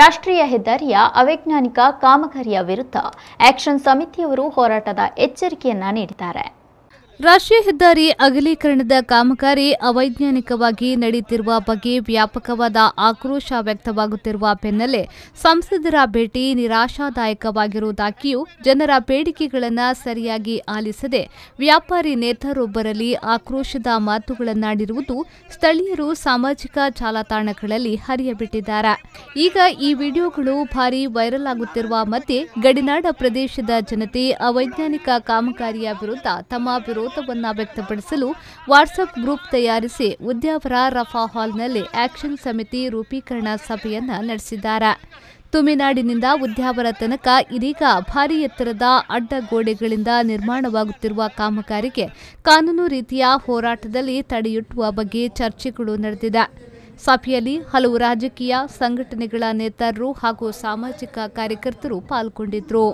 ರಾಷ್ಟ್ರೀಯ ಹೆದ್ದಾರಿಯ ಅವೈಜ್ಞಾನಿಕ ಕಾಮಗಾರಿಯ ವಿರುದ್ಧ ಆಕ್ಷನ್ ಸಮಿತಿಯವರು ಹೋರಾಟದ ಎಚ್ಚರಿಕೆಯನ್ನ ನೀಡಿದ್ದಾರೆ ರಾಷ್ಟ್ರೀಯ ಹೆದ್ದಾರಿ ಅಗಲೀಕರಣದ ಕಾಮಗಾರಿ ಅವೈಜ್ಞಾನಿಕವಾಗಿ ನಡೆಯುತ್ತಿರುವ ಬಗ್ಗೆ ವ್ಯಾಪಕವಾದ ಆಕ್ರೋಶ ವ್ಯಕ್ತವಾಗುತ್ತಿರುವ ಬೆನ್ನಲ್ಲೇ ಸಂಸದರ ಭೇಟಿ ನಿರಾಶಾದಾಯಕವಾಗಿರುವುದಾಗಿಯೂ ಜನರ ಬೇಡಿಕೆಗಳನ್ನು ಸರಿಯಾಗಿ ಆಲಿಸದೆ ವ್ಯಾಪಾರಿ ನೇತರೊಬ್ಬರಲ್ಲಿ ಆಕ್ರೋಶದ ಮಾತುಗಳನ್ನಾಡಿರುವುದು ಸ್ಥಳೀಯರು ಸಾಮಾಜಿಕ ಜಾಲತಾಣಗಳಲ್ಲಿ ಹರಿಯಬಿಟ್ಟಿದ್ದಾರೆ ಈಗ ಈ ವಿಡಿಯೋಗಳು ಭಾರೀ ವೈರಲ್ ಆಗುತ್ತಿರುವ ಮಧ್ಯೆ ಗಡಿನಾಡ ಪ್ರದೇಶದ ಜನತೆ ಅವೈಜ್ಞಾನಿಕ ಕಾಮಗಾರಿಯ ವಿರುದ್ಧ ತಮ್ಮ ವಿರೋಧ ವಿರೋಧವನ್ನು ವ್ಯಕ್ತಪಡಿಸಲು ವಾಟ್ಸಪ್ ಗ್ರೂಪ್ ತಯಾರಿಸಿ ಉದ್ಯಾವರ ರಫಾ ಹಾಲ್ನಲ್ಲಿ ಆಕ್ಷನ್ ಸಮಿತಿ ರೂಪೀಕರಣ ಸಭೆಯನ್ನು ನಡೆಸಿದ್ದಾರೆ ತುಮಿನಾಡಿನಿಂದ ಉದ್ಯಾವರ ತನಕ ಇದೀಗ ಭಾರಿ ಎತ್ತರದ ಅಡ್ಡಗೋಡೆಗಳಿಂದ ನಿರ್ಮಾಣವಾಗುತ್ತಿರುವ ಕಾಮಗಾರಿಗೆ ಕಾನೂನು ರೀತಿಯ ಹೋರಾಟದಲ್ಲಿ ತಡೆಯುಟ್ಟುವ ಬಗ್ಗೆ ಚರ್ಚೆಗಳು ನಡೆದಿದೆ ಸಭೆಯಲ್ಲಿ ಹಲವು ರಾಜಕೀಯ ಸಂಘಟನೆಗಳ ನೇತಾರರು ಹಾಗೂ ಸಾಮಾಜಿಕ ಕಾರ್ಯಕರ್ತರು ಪಾಲ್ಗೊಂಡಿದ್ದರು